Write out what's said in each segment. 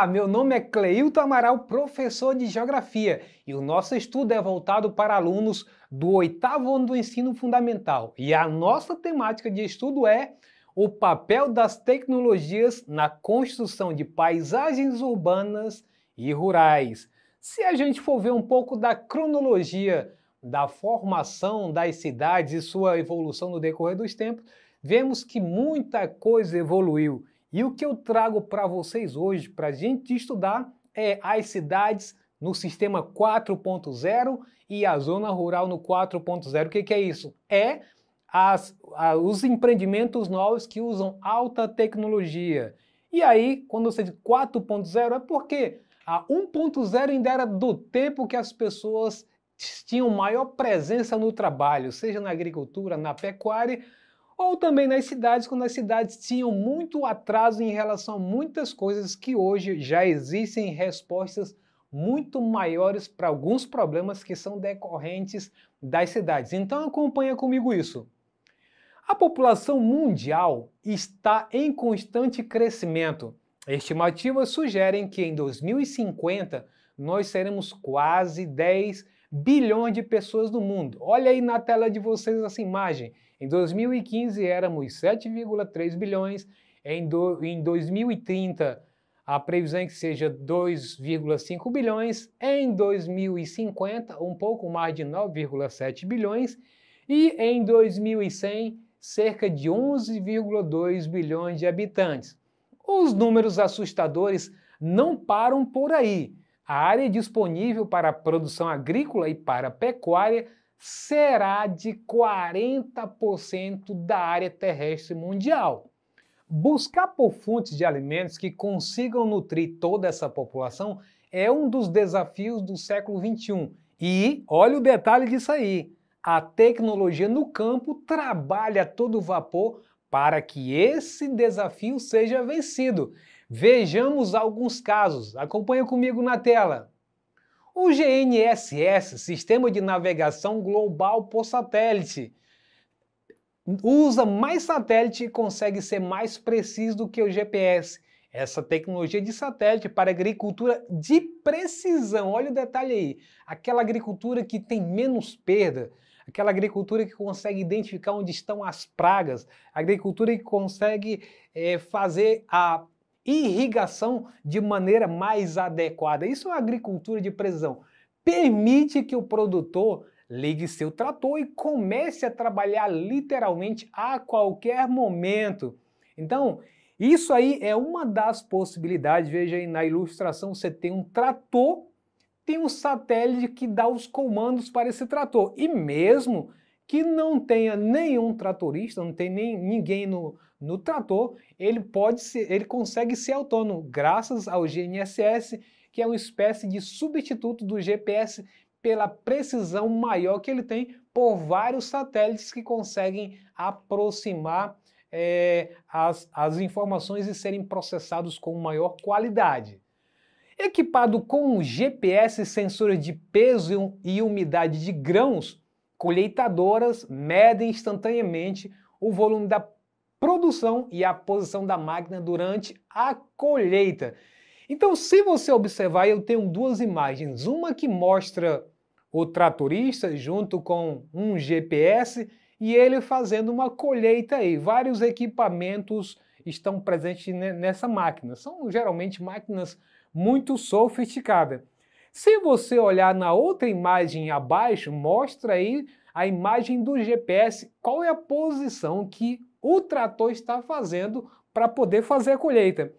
Olá, ah, meu nome é Cleilton Amaral, professor de Geografia, e o nosso estudo é voltado para alunos do oitavo ano do ensino fundamental. E a nossa temática de estudo é o papel das tecnologias na construção de paisagens urbanas e rurais. Se a gente for ver um pouco da cronologia da formação das cidades e sua evolução no decorrer dos tempos, vemos que muita coisa evoluiu e o que eu trago para vocês hoje, para a gente estudar, é as cidades no sistema 4.0 e a zona rural no 4.0. O que, que, é isso? É as, a, os empreendimentos novos que usam alta tecnologia. E aí, quando você diz 4.0, é porque a 1.0 ainda era do tempo que as pessoas tinham maior presença no trabalho, seja na agricultura, na pecuária, ou também nas cidades, quando as cidades tinham muito atraso em relação a muitas coisas que hoje já existem respostas muito maiores para alguns problemas que são decorrentes das cidades. Então acompanha comigo isso. A população mundial está em constante crescimento. Estimativas sugerem que em 2050 nós seremos quase 10 bilhões de pessoas no mundo. Olha aí na tela de vocês essa imagem. Em 2015 éramos 7,3 bilhões, em, do, em 2030 a previsão é que seja 2,5 bilhões, em 2050 um pouco mais de 9,7 bilhões e em 2100 cerca de 11,2 bilhões de habitantes. Os números assustadores não param por aí. A área disponível para a produção agrícola e para a pecuária será de 40% da área terrestre mundial. Buscar por fontes de alimentos que consigam nutrir toda essa população é um dos desafios do século XXI. E olha o detalhe disso aí: a tecnologia no campo trabalha todo todo vapor para que esse desafio seja vencido. Vejamos alguns casos. Acompanha comigo na tela. O GNSS, Sistema de Navegação Global por Satélite, usa mais satélite e consegue ser mais preciso do que o GPS. Essa tecnologia de satélite para agricultura de precisão, olha o detalhe aí, aquela agricultura que tem menos perda, aquela agricultura que consegue identificar onde estão as pragas, agricultura que consegue é, fazer a irrigação de maneira mais adequada. Isso é uma agricultura de precisão. Permite que o produtor ligue seu trator e comece a trabalhar literalmente a qualquer momento. Então, isso aí é uma das possibilidades. Veja aí na ilustração, você tem um trator, tem um satélite que dá os comandos para esse trator. E mesmo que não tenha nenhum tratorista, não tem nem ninguém no, no trator, ele pode ser, ele consegue ser autônomo graças ao GNSS, que é uma espécie de substituto do GPS pela precisão maior que ele tem por vários satélites que conseguem aproximar é, as, as informações e serem processados com maior qualidade. Equipado com um GPS sensores de peso e umidade de grãos, colheitadoras medem instantaneamente o volume da produção e a posição da máquina durante a colheita. Então, se você observar, eu tenho duas imagens, uma que mostra o tratorista junto com um GPS e ele fazendo uma colheita aí. Vários equipamentos estão presentes nessa máquina. São geralmente máquinas muito sofisticadas. Se você olhar na outra imagem abaixo, mostra aí a imagem do GPS, qual é a posição que o trator está fazendo para poder fazer a colheita.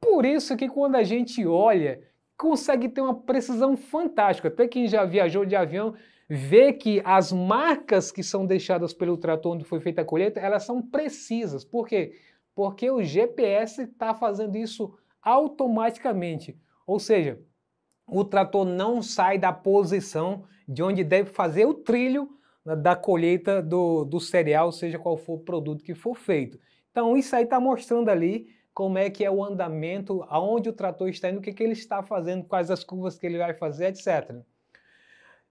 Por isso que quando a gente olha, consegue ter uma precisão fantástica. Até quem já viajou de avião vê que as marcas que são deixadas pelo trator onde foi feita a colheita, elas são precisas. Por quê? Porque o GPS está fazendo isso automaticamente. Ou seja, o trator não sai da posição de onde deve fazer o trilho né, da colheita do, do cereal, seja qual for o produto que for feito. Então, isso aí está mostrando ali como é que é o andamento, aonde o trator está indo, o que, que ele está fazendo, quais as curvas que ele vai fazer, etc.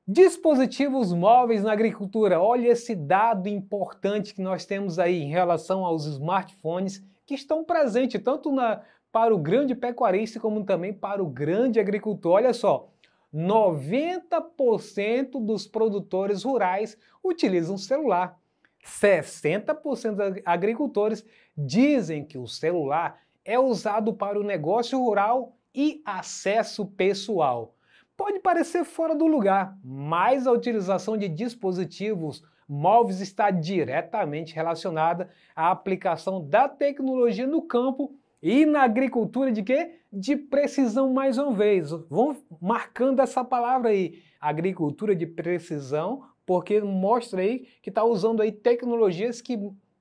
Dispositivos móveis na agricultura. Olha esse dado importante que nós temos aí em relação aos smartphones que estão presentes tanto na, para o grande pecuarista como também para o grande agricultor. Olha só, 90% dos produtores rurais utilizam celular. 60% dos agricultores dizem que o celular é usado para o negócio rural e acesso pessoal. Pode parecer fora do lugar, mas a utilização de dispositivos móveis está diretamente relacionada à aplicação da tecnologia no campo e na agricultura de quê? De precisão mais uma vez. Vão marcando essa palavra aí, agricultura de precisão, porque mostra aí que está usando aí tecnologias que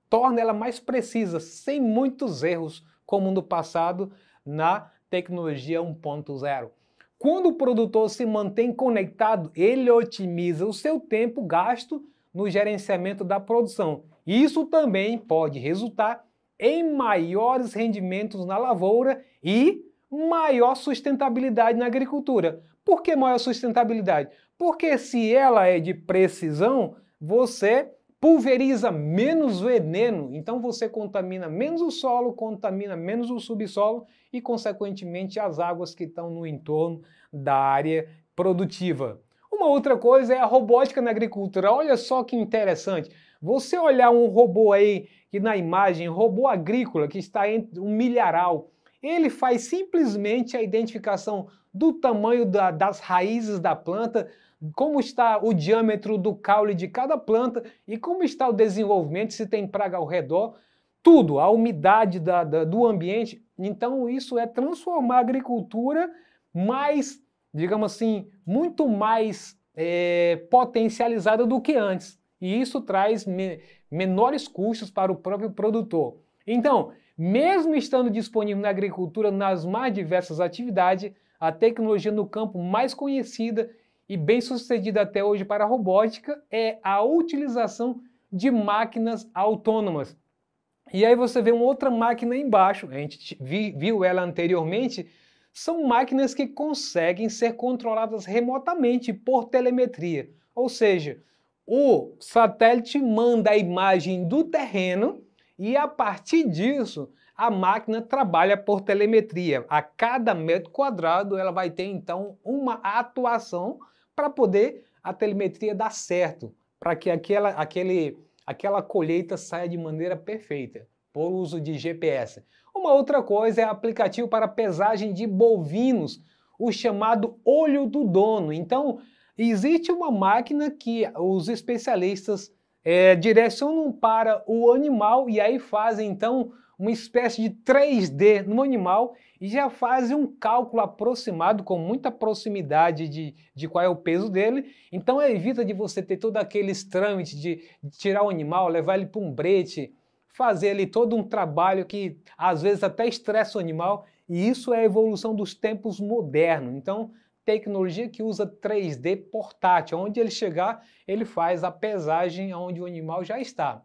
torna ela mais precisa, sem muitos erros, como no passado na tecnologia 1.0. Quando o produtor se mantém conectado, ele otimiza o seu tempo gasto no gerenciamento da produção. Isso também pode resultar em maiores rendimentos na lavoura e maior sustentabilidade na agricultura. Por que maior sustentabilidade? Porque se ela é de precisão, você pulveriza menos veneno, então você contamina menos o solo, contamina menos o subsolo e, consequentemente, as águas que estão no entorno da área produtiva. Uma outra coisa é a robótica na agricultura. Olha só que interessante. Você olhar um robô aí, que na imagem, robô agrícola, que está em um milharal, ele faz simplesmente a identificação do tamanho da, das raízes da planta, como está o diâmetro do caule de cada planta e como está o desenvolvimento, se tem praga ao redor, tudo, a umidade da, da, do ambiente. Então, isso é transformar a agricultura mais, digamos assim, muito mais é, potencializada do que antes e isso traz me menores custos para o próprio produtor. Então, mesmo estando disponível na agricultura nas mais diversas atividades, a tecnologia no campo mais conhecida e bem sucedida até hoje para a robótica é a utilização de máquinas autônomas. E aí você vê uma outra máquina embaixo, a gente viu ela anteriormente, são máquinas que conseguem ser controladas remotamente por telemetria, ou seja, o satélite manda a imagem do terreno e a partir disso a máquina trabalha por telemetria. A cada metro quadrado ela vai ter então uma atuação para poder a telemetria dar certo, para que aquela, aquele, aquela colheita saia de maneira perfeita, por uso de GPS. Uma outra coisa é aplicativo para pesagem de bovinos, o chamado olho do dono. Então, Existe uma máquina que os especialistas é, direcionam para o animal e aí fazem então uma espécie de 3D no animal e já fazem um cálculo aproximado, com muita proximidade de, de qual é o peso dele. Então evita de você ter todos aqueles trâmites de, de tirar o animal, levar ele para um brete, fazer ali todo um trabalho que às vezes até estressa o animal. E isso é a evolução dos tempos modernos. Então tecnologia que usa 3D portátil, onde ele chegar, ele faz a pesagem onde o animal já está.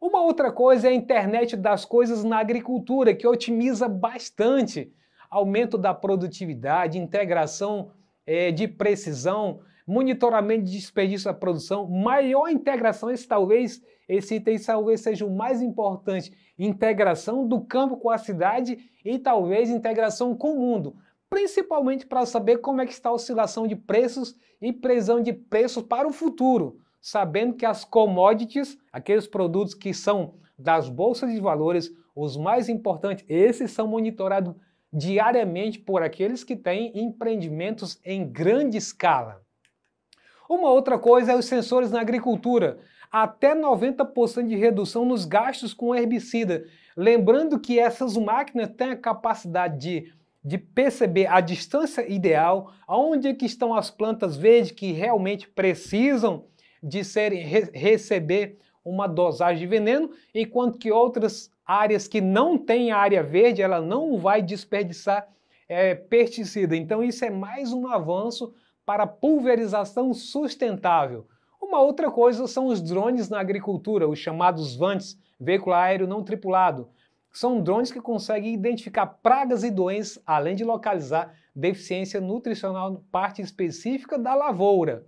Uma outra coisa é a internet das coisas na agricultura, que otimiza bastante aumento da produtividade, integração é, de precisão, monitoramento de desperdício da produção, maior integração, esse talvez, esse item talvez seja o mais importante, integração do campo com a cidade e talvez integração com o mundo principalmente para saber como é que está a oscilação de preços e previsão de preços para o futuro, sabendo que as commodities, aqueles produtos que são das bolsas de valores, os mais importantes, esses são monitorados diariamente por aqueles que têm empreendimentos em grande escala. Uma outra coisa é os sensores na agricultura. Até 90% de redução nos gastos com herbicida. Lembrando que essas máquinas têm a capacidade de de perceber a distância ideal, aonde é que estão as plantas verdes que realmente precisam de serem, re, receber uma dosagem de veneno, enquanto que outras áreas que não têm área verde, ela não vai desperdiçar é, pesticida. Então isso é mais um avanço para pulverização sustentável. Uma outra coisa são os drones na agricultura, os chamados VANTs, veículo aéreo não tripulado. São drones que conseguem identificar pragas e doenças, além de localizar deficiência nutricional em parte específica da lavoura.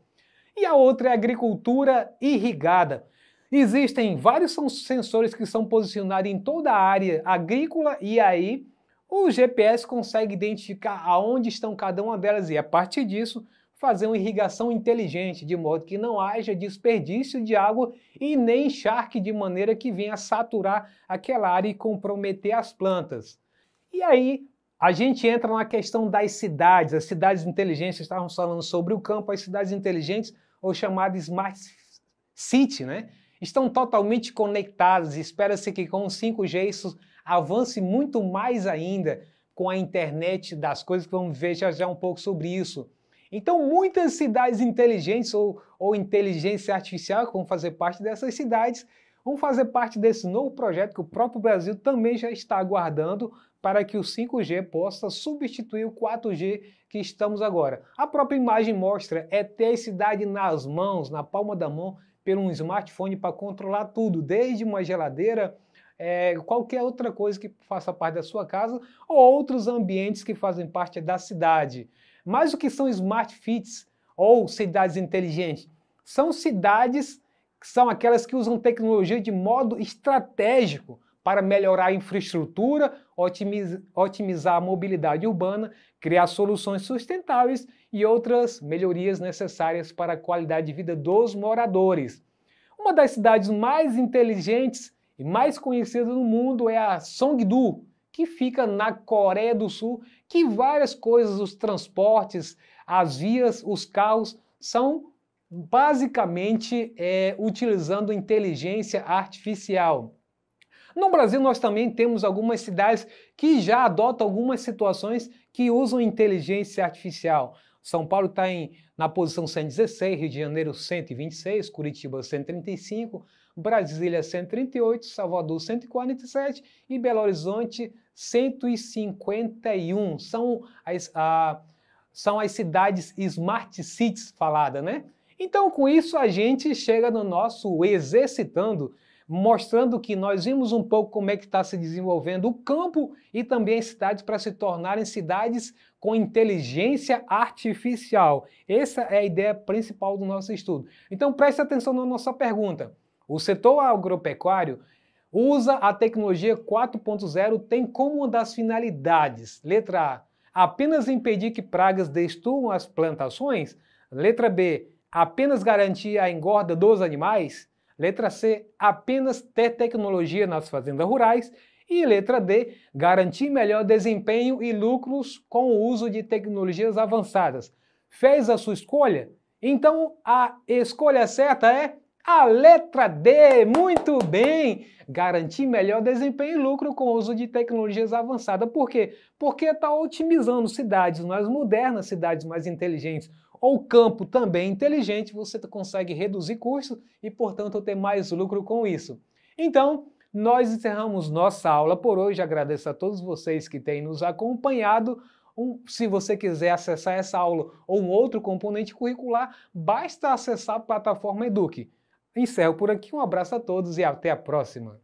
E a outra é a agricultura irrigada. Existem vários sensores que são posicionados em toda a área agrícola e aí o GPS consegue identificar aonde estão cada uma delas e a partir disso fazer uma irrigação inteligente, de modo que não haja desperdício de água e nem encharque de maneira que venha saturar aquela área e comprometer as plantas. E aí a gente entra na questão das cidades, as cidades inteligentes, estávamos falando sobre o campo, as cidades inteligentes, ou chamadas Smart City, né? Estão totalmente conectadas. Espera-se que com o 5G isso avance muito mais ainda com a internet das coisas, que vamos ver já já um pouco sobre isso então, muitas cidades inteligentes ou, ou inteligência artificial vão fazer parte dessas cidades vão fazer parte desse novo projeto que o próprio Brasil também já está aguardando para que o 5G possa substituir o 4G que estamos agora. A própria imagem mostra é ter a cidade nas mãos, na palma da mão, por um smartphone para controlar tudo, desde uma geladeira, é, qualquer outra coisa que faça parte da sua casa ou outros ambientes que fazem parte da cidade. Mas o que são smart cities ou cidades inteligentes? São cidades que são aquelas que usam tecnologia de modo estratégico para melhorar a infraestrutura, otimizar a mobilidade urbana, criar soluções sustentáveis e outras melhorias necessárias para a qualidade de vida dos moradores. Uma das cidades mais inteligentes e mais conhecidas no mundo é a Songdo, que fica na Coreia do Sul, que várias coisas, os transportes, as vias, os carros, são basicamente é, utilizando inteligência artificial. No Brasil, nós também temos algumas cidades que já adotam algumas situações que usam inteligência artificial. São Paulo está na posição 116, Rio de Janeiro 126, Curitiba 135, Brasília 138, Salvador 147 e Belo Horizonte 151 são as, a, são as cidades smart cities falada, né? Então, com isso, a gente chega no nosso Exercitando, mostrando que nós vimos um pouco como é que está se desenvolvendo o campo e também as cidades para se tornarem cidades com inteligência artificial. Essa é a ideia principal do nosso estudo. Então, preste atenção na nossa pergunta. O setor agropecuário Usa a tecnologia 4.0 tem como uma das finalidades, letra A, apenas impedir que pragas destruam as plantações, letra B, apenas garantir a engorda dos animais, letra C, apenas ter tecnologia nas fazendas rurais e letra D, garantir melhor desempenho e lucros com o uso de tecnologias avançadas. Fez a sua escolha? Então a escolha certa é a letra D, muito bem! Garantir melhor desempenho e lucro com o uso de tecnologias avançadas. Por quê? Porque está otimizando cidades mais modernas, cidades mais inteligentes, ou campo também inteligente, você consegue reduzir custos e, portanto, ter mais lucro com isso. Então, nós encerramos nossa aula por hoje. Agradeço a todos vocês que têm nos acompanhado. Um, se você quiser acessar essa aula ou um outro componente curricular, basta acessar a plataforma Eduque. Encerro por aqui, um abraço a todos e até a próxima!